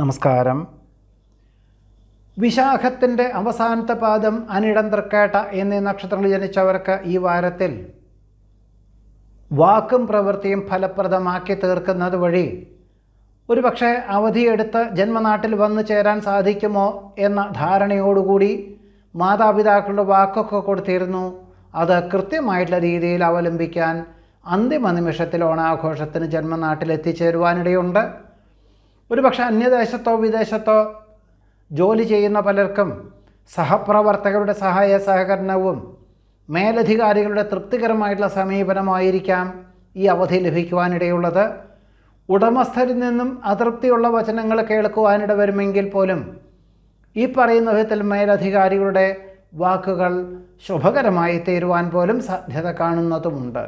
നമസ്കാരം വിശാഖത്തിൻ്റെ അവസാനത്തെ പാദം അനിടം തൃക്കേട്ട എന്നീ നക്ഷത്രങ്ങളിൽ ജനിച്ചവർക്ക് ഈ വാരത്തിൽ വാക്കും പ്രവൃത്തിയും ഫലപ്രദമാക്കി തീർക്കുന്നത് വഴി ഒരുപക്ഷെ അവധിയെടുത്ത് ജന്മനാട്ടിൽ വന്നു ചേരാൻ സാധിക്കുമോ എന്ന ധാരണയോടുകൂടി മാതാപിതാക്കളുടെ വാക്കൊക്കെ കൊടുത്തിരുന്നു അത് കൃത്യമായിട്ടുള്ള രീതിയിൽ അവലംബിക്കാൻ അന്തിമ നിമിഷത്തിൽ ഓണാഘോഷത്തിന് ജന്മനാട്ടിൽ എത്തിച്ചേരുവാനിടയുണ്ട് ഒരുപക്ഷെ അന്യദേശത്തോ വിദേശത്തോ ജോലി ചെയ്യുന്ന പലർക്കും സഹപ്രവർത്തകരുടെ സഹായ സഹകരണവും മേലധികാരികളുടെ തൃപ്തികരമായിട്ടുള്ള സമീപനമായിരിക്കാം ഈ അവധി ലഭിക്കുവാനിടയുള്ളത് ഉടമസ്ഥരിൽ നിന്നും അതൃപ്തിയുള്ള വചനങ്ങൾ കേൾക്കുവാനിട വരുമെങ്കിൽ പോലും ഈ പറയുന്ന വിധത്തിൽ മേലധികാരികളുടെ വാക്കുകൾ ശുഭകരമായി തീരുവാൻ പോലും സാധ്യത കാണുന്നതുമുണ്ട്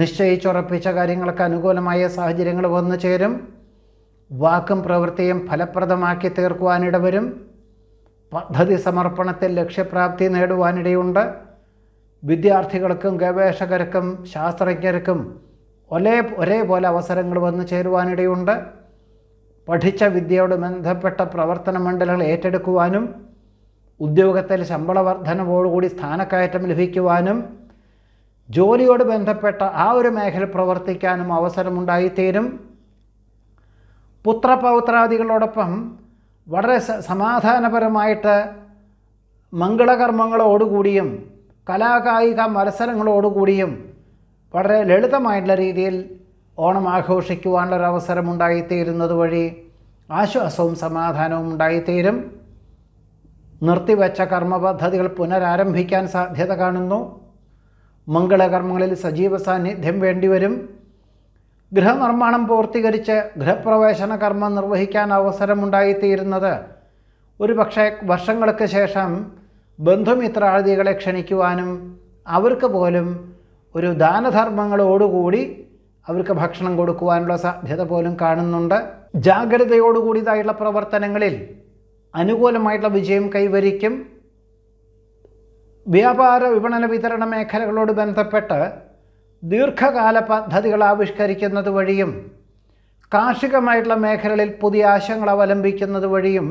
നിശ്ചയിച്ചുറപ്പിച്ച കാര്യങ്ങൾക്ക് അനുകൂലമായ സാഹചര്യങ്ങൾ വന്നു ചേരും വാക്കും പ്രവൃത്തിയും ഫലപ്രദമാക്കി തീർക്കുവാനിടവരും പദ്ധതി സമർപ്പണത്തിൽ ലക്ഷ്യപ്രാപ്തി നേടുവാനിടയുണ്ട് വിദ്യാർത്ഥികൾക്കും ഗവേഷകർക്കും ശാസ്ത്രജ്ഞർക്കും ഒരേ ഒരേപോലെ അവസരങ്ങൾ വന്നു ചേരുവാനിടയുണ്ട് പഠിച്ച വിദ്യയോട് ബന്ധപ്പെട്ട പ്രവർത്തന മണ്ഡലങ്ങൾ ഏറ്റെടുക്കുവാനും ഉദ്യോഗത്തിൽ ശമ്പള വർധനവോടുകൂടി സ്ഥാനക്കയറ്റം ലഭിക്കുവാനും ജോലിയോട് ബന്ധപ്പെട്ട ആ ഒരു മേഖല പ്രവർത്തിക്കാനും അവസരമുണ്ടായിത്തീരും പുത്രപൗത്രാദികളോടൊപ്പം വളരെ സമാധാനപരമായിട്ട് മംഗളകർമ്മങ്ങളോടുകൂടിയും കലാകായിക മത്സരങ്ങളോടുകൂടിയും വളരെ ലളിതമായിട്ടുള്ള രീതിയിൽ ഓണം ആഘോഷിക്കുവാനുള്ളൊരവസരമുണ്ടായിത്തീരുന്നത് വഴി ആശ്വാസവും സമാധാനവും ഉണ്ടായിത്തീരും നിർത്തിവെച്ച കർമ്മപദ്ധതികൾ പുനരാരംഭിക്കാൻ സാധ്യത കാണുന്നു മംഗളകർമ്മങ്ങളിൽ സജീവ സാന്നിധ്യം വേണ്ടിവരും ഗൃഹനിർമ്മാണം പൂർത്തീകരിച്ച് ഗൃഹപ്രവേശന കർമ്മം നിർവഹിക്കാൻ അവസരമുണ്ടായിത്തീരുന്നത് പക്ഷേ വർഷങ്ങൾക്ക് ശേഷം ബന്ധുമിത്രാദികളെ ക്ഷണിക്കുവാനും അവർക്ക് പോലും ഒരു ദാനധർമ്മങ്ങളോടുകൂടി അവർക്ക് ഭക്ഷണം കൊടുക്കുവാനുള്ള സാധ്യത പോലും കാണുന്നുണ്ട് ജാഗ്രതയോടുകൂടിയതായുള്ള പ്രവർത്തനങ്ങളിൽ അനുകൂലമായിട്ടുള്ള വിജയം കൈവരിക്കും വ്യാപാര വിപണന വിതരണ മേഖലകളോട് ബന്ധപ്പെട്ട് ദീർഘകാല പദ്ധതികൾ ആവിഷ്കരിക്കുന്നത് വഴിയും കാർഷികമായിട്ടുള്ള മേഖലകളിൽ പുതിയ ആശയങ്ങൾ അവലംബിക്കുന്നത് വഴിയും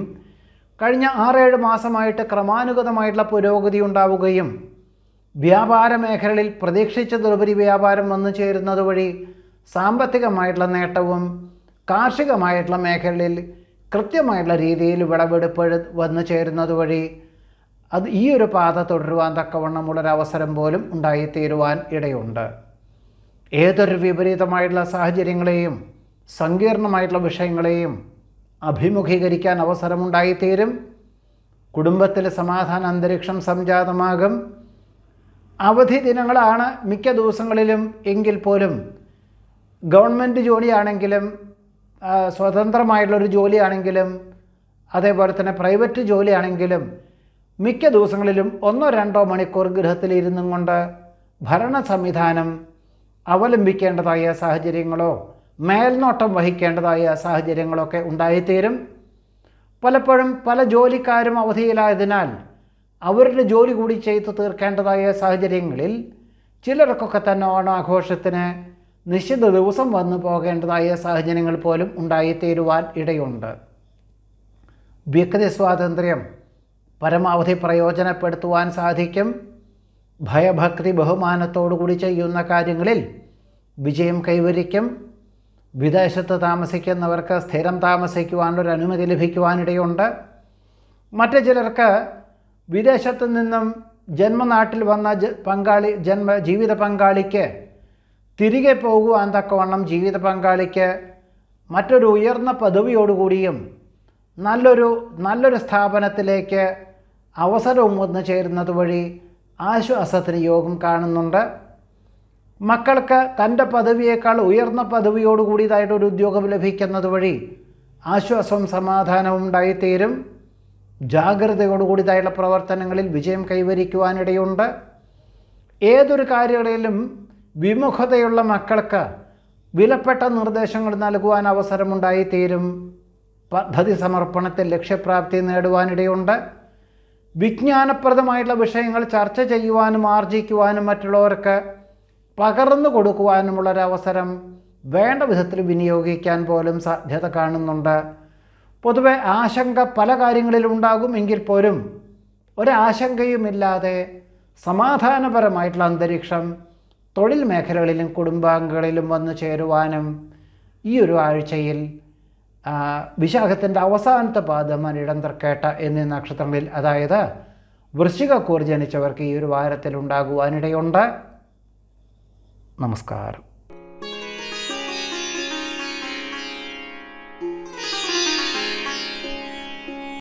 കഴിഞ്ഞ ആറേഴ് മാസമായിട്ട് ക്രമാനുഗതമായിട്ടുള്ള പുരോഗതി ഉണ്ടാവുകയും വ്യാപാര മേഖലകളിൽ പ്രതീക്ഷിച്ചതിലുപരി വ്യാപാരം വന്നു ചേരുന്നത് വഴി സാമ്പത്തികമായിട്ടുള്ള നേട്ടവും കാർഷികമായിട്ടുള്ള മേഖലയിൽ കൃത്യമായുള്ള രീതിയിൽ വിളവെടുപ്പ് വന്നു ചേരുന്നത് വഴി അത് ഈ ഒരു പാത തുടരുവാൻ തക്കവണ്ണമുള്ളൊരവസരം പോലും ഉണ്ടായിത്തീരുവാൻ ഇടയുണ്ട് ഏതൊരു വിപരീതമായിട്ടുള്ള സാഹചര്യങ്ങളെയും സങ്കീർണമായിട്ടുള്ള വിഷയങ്ങളെയും അഭിമുഖീകരിക്കാൻ അവസരമുണ്ടായിത്തീരും കുടുംബത്തിൽ സമാധാന അന്തരീക്ഷം സംജാതമാകും അവധി ദിനങ്ങളാണ് മിക്ക ദിവസങ്ങളിലും എങ്കിൽ പോലും ഗവൺമെൻറ് ജോലിയാണെങ്കിലും സ്വതന്ത്രമായിട്ടുള്ളൊരു ജോലിയാണെങ്കിലും അതേപോലെ തന്നെ പ്രൈവറ്റ് ജോലിയാണെങ്കിലും മിക്ക ദിവസങ്ങളിലും ഒന്നോ രണ്ടോ മണിക്കൂർ ഗൃഹത്തിലിരുന്നും കൊണ്ട് ഭരണ സംവിധാനം അവലംബിക്കേണ്ടതായ സാഹചര്യങ്ങളോ മേൽനോട്ടം വഹിക്കേണ്ടതായ ഒക്കെ ഉണ്ടായിത്തീരും പലപ്പോഴും പല ജോലിക്കാരും അവധിയിലായതിനാൽ അവരുടെ ജോലി കൂടി ചെയ്തു തീർക്കേണ്ടതായ സാഹചര്യങ്ങളിൽ ചിലർക്കൊക്കെ തന്നെ ഓണാഘോഷത്തിന് നിശ്ചിത ദിവസം വന്നു പോകേണ്ടതായ സാഹചര്യങ്ങൾ പോലും ഉണ്ടായിത്തീരുവാൻ ഇടയുണ്ട് വ്യക്തി സ്വാതന്ത്ര്യം പരമാവധി പ്രയോജനപ്പെടുത്തുവാൻ സാധിക്കും ഭയഭക്തി ബഹുമാനത്തോടുകൂടി ചെയ്യുന്ന കാര്യങ്ങളിൽ വിജയം കൈവരിക്കും വിദേശത്ത് താമസിക്കുന്നവർക്ക് സ്ഥിരം താമസിക്കുവാനുള്ള അനുമതി ലഭിക്കുവാനിടയുണ്ട് മറ്റു ചിലർക്ക് വിദേശത്തു നിന്നും ജന്മനാട്ടിൽ വന്ന പങ്കാളി ജന്മ ജീവിത പങ്കാളിക്ക് തിരികെ പോകുവാൻ തക്കവണ്ണം ജീവിത പങ്കാളിക്ക് മറ്റൊരു ഉയർന്ന പദവിയോടുകൂടിയും നല്ലൊരു നല്ലൊരു സ്ഥാപനത്തിലേക്ക് അവസരവും വന്നു ചേരുന്നത് വഴി ആശ്വാസത്തിന് യോഗം കാണുന്നുണ്ട് മക്കൾക്ക് തൻ്റെ പദവിയേക്കാൾ ഉയർന്ന പദവിയോടുകൂടിയതായിട്ടൊരു ഉദ്യോഗം ലഭിക്കുന്നത് വഴി ആശ്വാസവും സമാധാനവും ഉണ്ടായിത്തീരും ജാഗ്രതയോടുകൂടിയതായുള്ള പ്രവർത്തനങ്ങളിൽ വിജയം കൈവരിക്കുവാനിടയുണ്ട് ഏതൊരു കാര്യങ്ങളിലും വിമുഖതയുള്ള മക്കൾക്ക് വിലപ്പെട്ട നിർദ്ദേശങ്ങൾ നൽകുവാൻ അവസരമുണ്ടായിത്തീരും പദ്ധതി സമർപ്പണത്തിൽ ലക്ഷ്യപ്രാപ്തി നേടുവാനിടയുണ്ട് വിജ്ഞാനപ്രദമായിട്ടുള്ള വിഷയങ്ങൾ ചർച്ച ചെയ്യുവാനും ആർജിക്കുവാനും മറ്റുള്ളവർക്ക് പകർന്നു കൊടുക്കുവാനുമുള്ളൊരവസരം വേണ്ട വിധത്തിൽ വിനിയോഗിക്കാൻ പോലും സാധ്യത കാണുന്നുണ്ട് പൊതുവെ ആശങ്ക പല കാര്യങ്ങളിലും ഉണ്ടാകും എങ്കിൽ പോലും ഒരാശങ്കയുമില്ലാതെ സമാധാനപരമായിട്ടുള്ള അന്തരീക്ഷം തൊഴിൽ മേഖലകളിലും കുടുംബാംഗങ്ങളിലും വന്നു ചേരുവാനും ഈ ഒരു ആഴ്ചയിൽ വിശാഖത്തിൻ്റെ അവസാനത്തെ പാദമാണ് ഇടം തർക്കേട്ട എന്നീ നക്ഷത്രങ്ങളിൽ അതായത് വൃശ്ചികക്കൂർ ജനിച്ചവർക്ക് ഈ ഒരു വാരത്തിൽ ഉണ്ടാകുവാനിടയുണ്ട് നമസ്കാരം